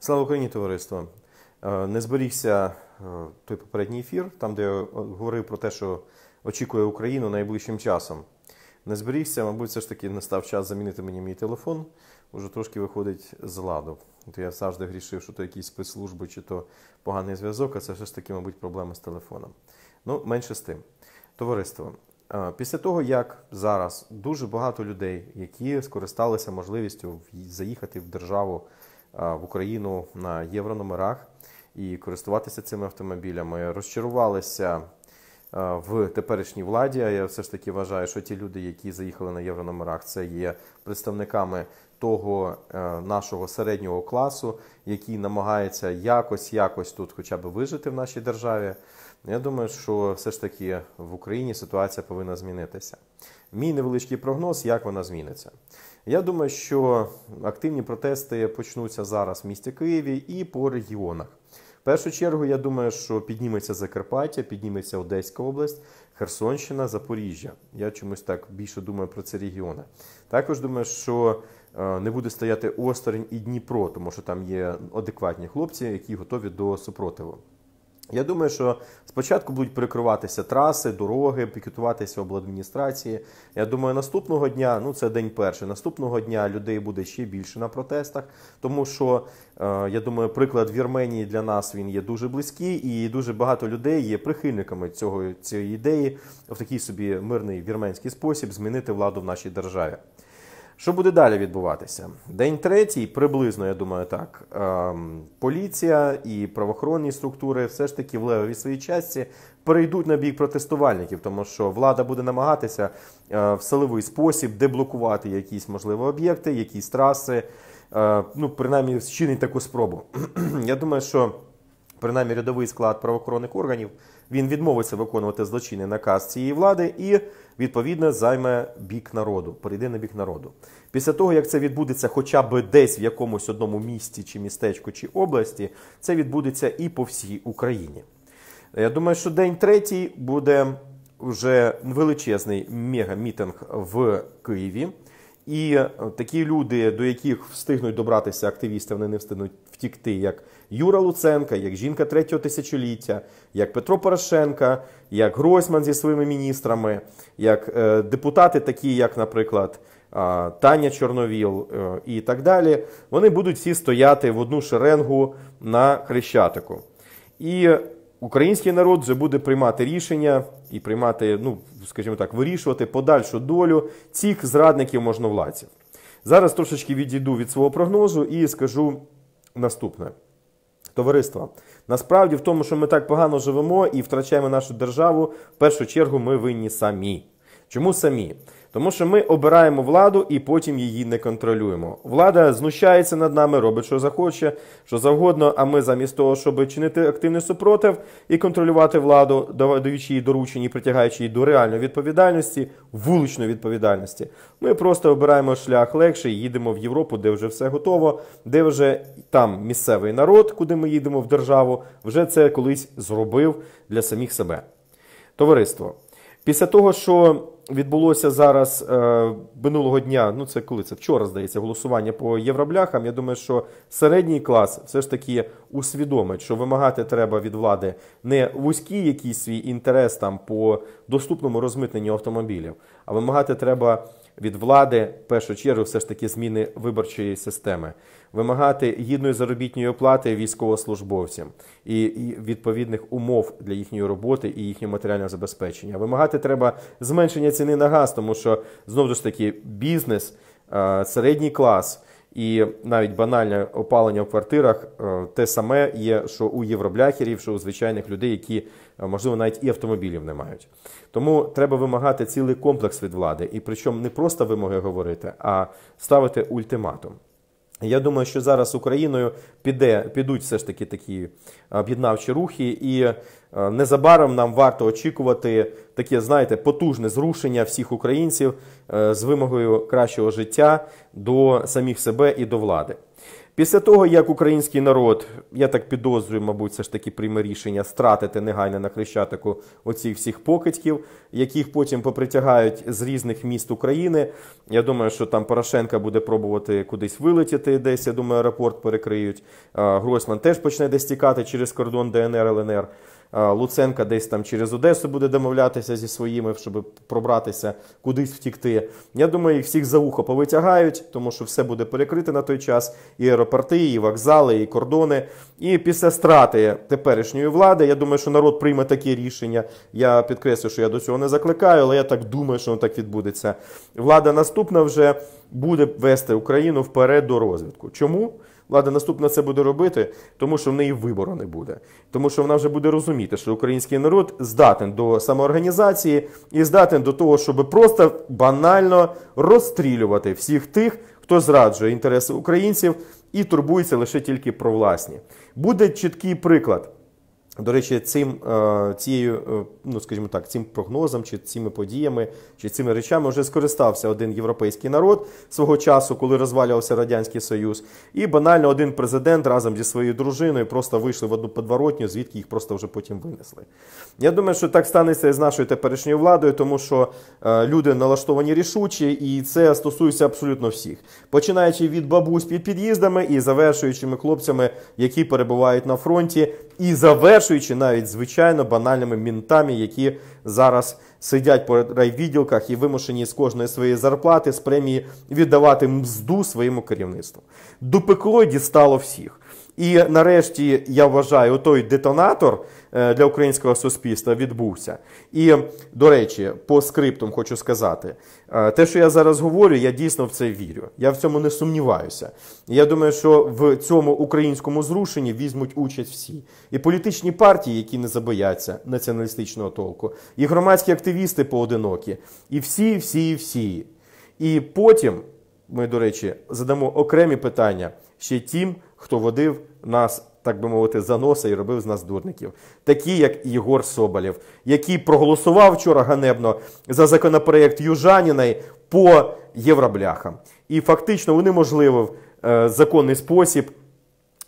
Слава Україні, товариство! Е, не зберігся е, той попередній ефір, там, де я говорив про те, що очікує Україну найближчим часом. Не зберігся, мабуть, все ж таки настав час замінити мені мій телефон. Уже трошки виходить з ладу. То я завжди грішив, що то якісь спецслужби чи то поганий зв'язок, а це все ж таки, мабуть, проблема з телефоном. Ну, менше з тим. Товариство. Е, після того, як зараз дуже багато людей, які скористалися можливістю заїхати в державу в Україну на єврономерах і користуватися цими автомобілями. Розчарувалися в теперішній владі. Я все ж таки вважаю, що ті люди, які заїхали на єврономерах, це є представниками того е, нашого середнього класу, який намагається якось якось тут, хоча б вижити в нашій державі. Я думаю, що все ж таки в Україні ситуація повинна змінитися. Мій невеличкий прогноз, як вона зміниться. Я думаю, що активні протести почнуться зараз в місті Києві і по регіонах. В першу чергу, я думаю, що підніметься Закарпаття, підніметься Одеська область, Херсонщина, Запоріжжя. Я чомусь так більше думаю про ці регіони. Також думаю, що е, не буде стояти осторонь і Дніпро, тому що там є адекватні хлопці, які готові до супротиву. Я думаю, що спочатку будуть перекриватися траси, дороги, пікетуватися обладміністрації. Я думаю, наступного дня, ну це день перший, наступного дня людей буде ще більше на протестах, тому що е, я думаю, приклад Вірменії для нас він є дуже близький, і дуже багато людей є прихильниками цього цієї ідеї в такий собі мирний вірменський спосіб змінити владу в нашій державі. Що буде далі відбуватися? День третій, приблизно, я думаю, так. Ем, поліція і правоохоронні структури все ж таки в левовій своїй часті перейдуть на бік протестувальників, тому що влада буде намагатися е, в силовий спосіб деблокувати якісь можливі об'єкти, якісь траси. Е, ну, принаймні, чинить таку спробу. Я думаю, що принаймні рядовий склад правоохоронних органів він відмовиться виконувати злочинний наказ цієї влади і відповідно займе бік народу, перейде на бік народу. Після того, як це відбудеться, хоча б десь в якомусь одному місті чи містечку чи області, це відбудеться і по всій Україні. Я думаю, що день третій буде вже величезний мега-мітинг в Києві. І такі люди, до яких встигнуть добратися активісти, вони не встигнуть втікти, як Юра Луценка, як жінка третього тисячоліття, як Петро Порошенка, як Гройсман зі своїми міністрами, як е, депутати, такі, як, наприклад, е, Таня Чорновіл е, і так далі. Вони будуть всі стояти в одну шеренгу на Хрещатику. І український народ вже буде приймати рішення і приймати, ну скажімо так, вирішувати подальшу долю цих зрадників можновладців. Зараз трошечки відійду від свого прогнозу і скажу наступне. товариство: насправді в тому, що ми так погано живемо і втрачаємо нашу державу, в першу чергу ми винні самі. Чому самі? Тому що ми обираємо владу і потім її не контролюємо. Влада знущається над нами, робить, що захоче, що завгодно. А ми, замість того, щоб чинити активний супротив і контролювати владу, даючи їй доручені, притягаючи її до реальної відповідальності, вуличної відповідальності, ми просто обираємо шлях легший, їдемо в Європу, де вже все готово, де вже там місцевий народ, куди ми їдемо в державу, вже це колись зробив для самих себе. Товариство після того, що відбулося зараз е, минулого дня. Ну це коли це вчора здається голосування по євробляхам. Я думаю, що середній клас все ж таки усвідомить, що вимагати треба від влади не вузький якийсь свій інтерес там по доступному розмитненню автомобілів, а вимагати треба від влади, в першу чергу, все ж таки зміни виборчої системи, вимагати гідної заробітної оплати військовослужбовцям і відповідних умов для їхньої роботи і їхнього матеріального забезпечення. Вимагати треба зменшення ціни на газ, тому що знову ж таки бізнес, е, середній клас. І навіть банальне опалення в квартирах е, те саме є, що у євробляхерів, що у звичайних людей, які е, можливо навіть і автомобілів не мають. Тому треба вимагати цілий комплекс від влади, і причому не просто вимоги говорити, а ставити ультиматум. Я думаю, що зараз Україною піде, підуть все ж таки такі е, об'єднавчі рухи, і е, незабаром нам варто очікувати таке, знаєте, потужне зрушення всіх українців е, з вимогою кращого життя до самих себе і до влади. Після того, як український народ, я так підозрюю, мабуть, все ж таки прийме рішення стратити негайно на Хрещатику оцих всіх покидьків, яких потім попритягають з різних міст України. Я думаю, що там Порошенка буде пробувати кудись вилетіти, десь я думаю, аеропорт перекриють. Гройсман теж почне десь тікати через кордон ДНР ЛНР. Е, Луценка десь там через Одесу буде домовлятися зі своїми, щоб пробратися, кудись втікти. Я думаю, їх всіх за ухо повитягають, тому що все буде перекрите на той час. І аеропорти, і вокзали, і кордони. І після страти теперішньої влади, я думаю, що народ прийме такі рішення. Я підкреслю, що я до цього не закликаю, але я так думаю, що воно так відбудеться. Влада наступна вже буде вести Україну вперед до розвитку. Чому? влада наступна це буде робити, тому що в неї вибору не буде, тому що вона вже буде розуміти, що український народ здатен до самоорганізації і здатен до того, щоб просто банально розстрілювати всіх тих, хто зраджує інтереси українців і турбується лише тільки про власні. Буде чіткий приклад. До речі, цим е, цією, е, ну скажімо так, цим прогнозом, чи цими подіями, чи цими речами вже скористався один європейський народ свого часу, коли розвалювався радянський союз, і банально один президент разом зі своєю дружиною просто вийшли в одну подворотню, звідки їх просто вже потім винесли. Я думаю, що так станеться і з нашою теперішньою владою, тому що е, люди налаштовані рішучі, і це стосується абсолютно всіх, починаючи від бабусь під під'їздами і завершуючими хлопцями, які перебувають на фронті, і завершуючи завершуючи навіть звичайно банальними мінтами, які зараз сидять по райвідділках і вимушені з кожної своєї зарплати з премії віддавати мзду своєму керівництву. Допекло дістало всіх. І нарешті я вважаю, той детонатор е, для українського суспільства відбувся. І до речі, по скриптам хочу сказати, е, те, що я зараз говорю, я дійсно в це вірю. Я в цьому не сумніваюся. Я думаю, що в цьому українському зрушенні візьмуть участь всі і політичні партії, які не забояться націоналістичного толку, і громадські активісти поодинокі, і всі, всі, всі. І потім ми, до речі, задамо окремі питання ще тим хто водив нас, так би мовити, за носа і робив з нас дурників, такі як Єгор Соболєв, який проголосував вчора ганебно за законопроект Южаніної по євробляхам, і фактично унеможливив е, законний спосіб.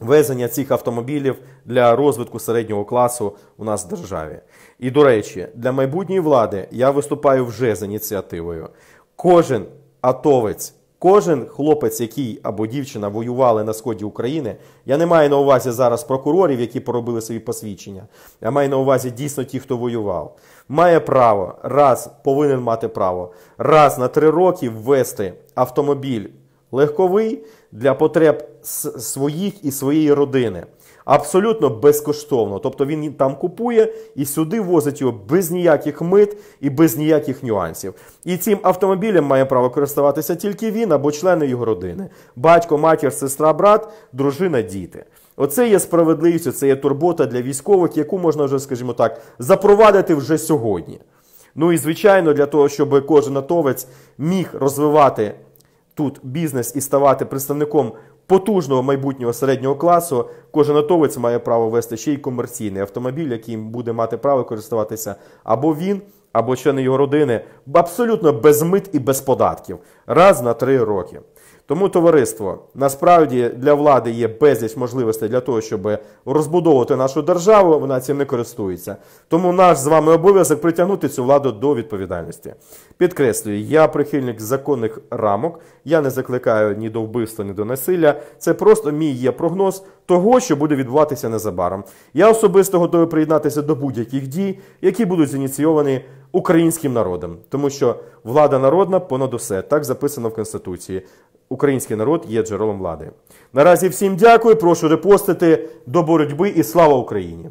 Везення цих автомобілів для розвитку середнього класу у нас в державі. І до речі, для майбутньої влади я виступаю вже з ініціативою. Кожен атовець, Кожен хлопець, який або дівчина воювали на сході України, я не маю на увазі зараз прокурорів, які поробили свої посвідчення. Я маю на увазі дійсно ті, хто воював, має право раз повинен мати право раз на три роки ввести автомобіль легковий для потреб своїх і своєї родини абсолютно безкоштовно. Тобто він там купує і сюди возить його без ніяких мит і без ніяких нюансів. І цим автомобілем має право користуватися тільки він або члени його родини: батько, матір, сестра, брат, дружина, діти. Оце є справедливість, це є турбота для військових, яку можна вже, скажімо так, запровадити вже сьогодні. Ну і звичайно, для того, щоб кожен атовець міг розвивати тут бізнес і ставати представником потужного майбутнього середнього класу кожен готовець має право вести ще й комерційний автомобіль, який буде мати право користуватися або він, або члени його родини, абсолютно без мит і без податків раз на три роки. Тому товариство насправді для влади є безліч можливостей для того, щоб розбудовувати нашу державу. Вона цим не користується. Тому наш з вами обов'язок притягнути цю владу до відповідальності. Підкреслюю, я прихильник законних рамок. Я не закликаю ні до вбивства, ні до насилля. Це просто мій є прогноз того, що буде відбуватися незабаром. Я особисто готовий приєднатися до будь-яких дій, які будуть зініційовані. Українським народом, тому що влада народна понад усе так записано в конституції. Український народ є джерелом влади. Наразі всім дякую. Прошу репостити до боротьби і слава Україні!